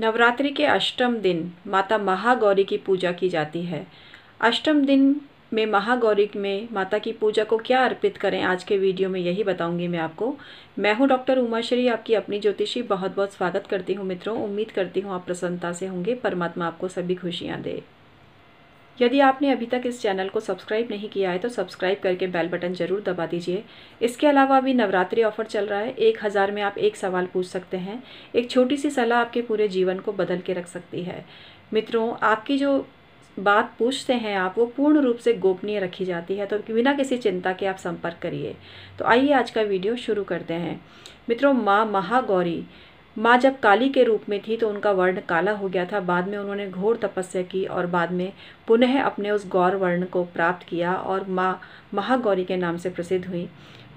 नवरात्रि के अष्टम दिन माता महागौरी की पूजा की जाती है अष्टम दिन में महागौरी में माता की पूजा को क्या अर्पित करें आज के वीडियो में यही बताऊंगी मैं आपको मैं हूं डॉक्टर उमाश्री आपकी अपनी ज्योतिषी बहुत बहुत स्वागत करती हूं मित्रों उम्मीद करती हूं आप प्रसन्नता से होंगे परमात्मा आपको सभी खुशियां दे यदि आपने अभी तक इस चैनल को सब्सक्राइब नहीं किया है तो सब्सक्राइब करके बेल बटन ज़रूर दबा दीजिए इसके अलावा अभी नवरात्रि ऑफर चल रहा है एक हज़ार में आप एक सवाल पूछ सकते हैं एक छोटी सी सलाह आपके पूरे जीवन को बदल के रख सकती है मित्रों आपकी जो बात पूछते हैं आप वो पूर्ण रूप से गोपनीय रखी जाती है तो बिना किसी चिंता के आप संपर्क करिए तो आइए आज का वीडियो शुरू करते हैं मित्रों माँ महागौरी माँ जब काली के रूप में थी तो उनका वर्ण काला हो गया था बाद में उन्होंने घोर तपस्या की और बाद में पुनः अपने उस गौर वर्ण को प्राप्त किया और माँ महागौरी के नाम से प्रसिद्ध हुई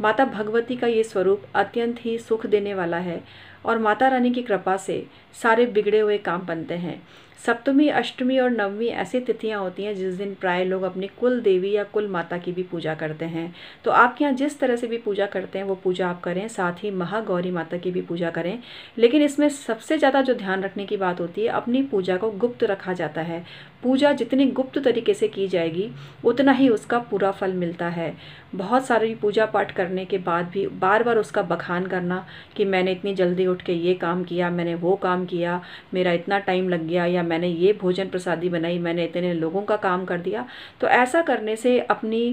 माता भगवती का ये स्वरूप अत्यंत ही सुख देने वाला है और माता रानी की कृपा से सारे बिगड़े हुए काम बनते हैं सप्तमी अष्टमी और नवमी ऐसी तिथियां होती हैं जिस दिन प्राय लोग अपने कुल देवी या कुल माता की भी पूजा करते हैं तो आपके यहाँ जिस तरह से भी पूजा करते हैं वो पूजा आप करें साथ ही महागौरी माता की भी पूजा करें लेकिन इसमें सबसे ज़्यादा जो ध्यान रखने की बात होती है अपनी पूजा को गुप्त रखा जाता है पूजा जितनी गुप्त तरीके से की जाएगी उतना ही उसका पूरा फल मिलता है बहुत सारी पूजा पाठ करने के बाद भी बार बार उसका बखान करना कि मैंने इतनी जल्दी उठ के ये काम किया मैंने वो काम किया मेरा इतना टाइम लग गया या मैंने ये भोजन प्रसादी बनाई मैंने इतने लोगों का काम कर दिया तो ऐसा करने से अपनी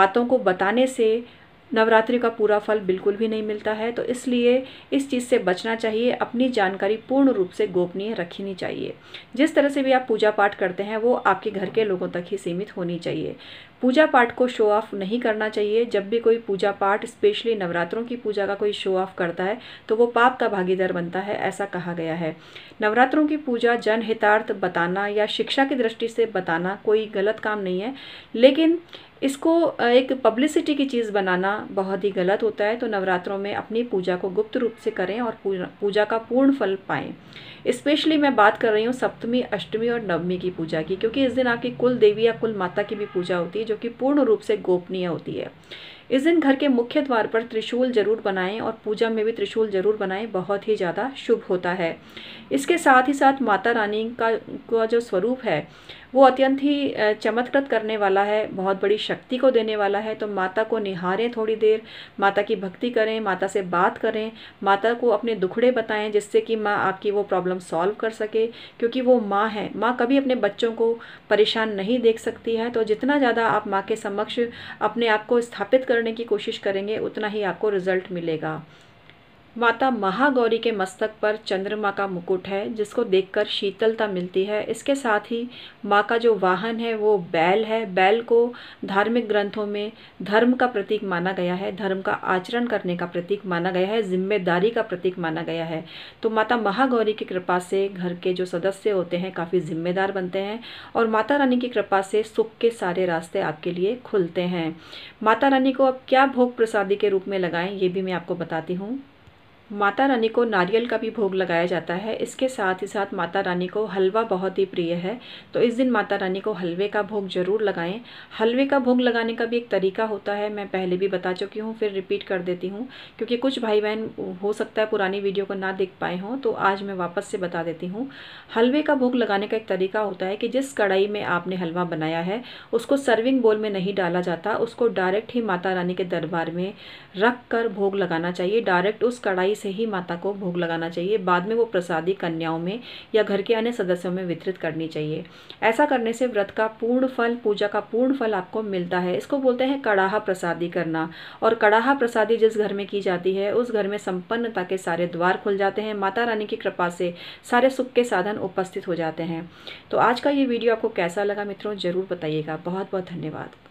बातों को बताने से नवरात्रि का पूरा फल बिल्कुल भी नहीं मिलता है तो इसलिए इस चीज़ से बचना चाहिए अपनी जानकारी पूर्ण रूप से गोपनीय रखनी चाहिए जिस तरह से भी आप पूजा पाठ करते हैं वो आपके घर के लोगों तक ही सीमित होनी चाहिए पूजा पाठ को शो ऑफ नहीं करना चाहिए जब भी कोई पूजा पाठ स्पेशली नवरात्रों की पूजा का कोई शो ऑफ करता है तो वो पाप का भागीदार बनता है ऐसा कहा गया है नवरात्रों की पूजा जनहितार्थ बताना या शिक्षा की दृष्टि से बताना कोई गलत काम नहीं है लेकिन इसको एक पब्लिसिटी की चीज़ बनाना बहुत ही गलत होता है तो नवरात्रों में अपनी पूजा को गुप्त रूप से करें और पूजा का पूर्ण फल पाएँ स्पेशली मैं बात कर रही हूँ सप्तमी अष्टमी और नवमी की पूजा की क्योंकि इस दिन आपकी कुल देवी या कुल माता की भी पूजा होती है जो कि पूर्ण रूप से गोपनीय होती है इस दिन घर के मुख्य द्वार पर त्रिशूल जरूर बनाएं और पूजा में भी त्रिशूल जरूर बनाएं बहुत ही ज़्यादा शुभ होता है इसके साथ ही साथ माता रानी का का जो स्वरूप है वो अत्यंत ही चमत्कृत करने वाला है बहुत बड़ी शक्ति को देने वाला है तो माता को निहारें थोड़ी देर माता की भक्ति करें माता से बात करें माता को अपने दुखड़े बताएं जिससे कि माँ आपकी वो प्रॉब्लम सॉल्व कर सके क्योंकि वो माँ है माँ कभी अपने बच्चों को परेशान नहीं देख सकती है तो जितना ज़्यादा आप माँ के समक्ष अपने आप को स्थापित कर करने की कोशिश करेंगे उतना ही आपको रिज़ल्ट मिलेगा माता महागौरी के मस्तक पर चंद्रमा का मुकुट है जिसको देखकर शीतलता मिलती है इसके साथ ही माँ का जो वाहन है वो बैल है बैल को धार्मिक ग्रंथों में धर्म का प्रतीक माना गया है धर्म का आचरण करने का प्रतीक माना गया है जिम्मेदारी का प्रतीक माना गया है तो माता महागौरी की कृपा से घर के जो सदस्य होते हैं काफ़ी जिम्मेदार बनते हैं और माता रानी की कृपा से सुख के सारे रास्ते आपके लिए खुलते हैं माता रानी को अब क्या भोग प्रसादी के रूप में लगाएं ये भी मैं आपको बताती हूँ माता रानी को नारियल का भी भोग लगाया जाता है इसके साथ ही साथ माता रानी को हलवा बहुत ही प्रिय है तो इस दिन माता रानी को हलवे का भोग ज़रूर लगाएं हलवे का भोग लगाने का भी एक तरीका होता है मैं पहले भी बता चुकी हूँ फिर रिपीट कर देती हूँ क्योंकि कुछ भाई बहन हो सकता है पुरानी वीडियो को ना देख पाए हों तो आज मैं वापस से बता देती हूँ हलवे का भोग लगाने का एक तरीका होता है कि जिस कढ़ाई में आपने हलवा बनाया है उसको सर्विंग बोल में नहीं डाला जाता उसको डायरेक्ट ही माता रानी के दरबार में रख कर भोग लगाना चाहिए डायरेक्ट उस कढ़ाई से ही माता को भोग लगाना चाहिए बाद में वो प्रसादी कन्याओं में या घर के अन्य सदस्यों में वितरित करनी चाहिए ऐसा करने से व्रत का पूर्ण फल पूजा का पूर्ण फल आपको मिलता है इसको बोलते हैं कड़ाहा प्रसादी करना और कड़ाहा प्रसादी जिस घर में की जाती है उस घर में संपन्नता के सारे द्वार खुल जाते हैं माता रानी की कृपा से सारे सुख के साधन उपस्थित हो जाते हैं तो आज का ये वीडियो आपको कैसा लगा मित्रों ज़रूर बताइएगा बहुत बहुत धन्यवाद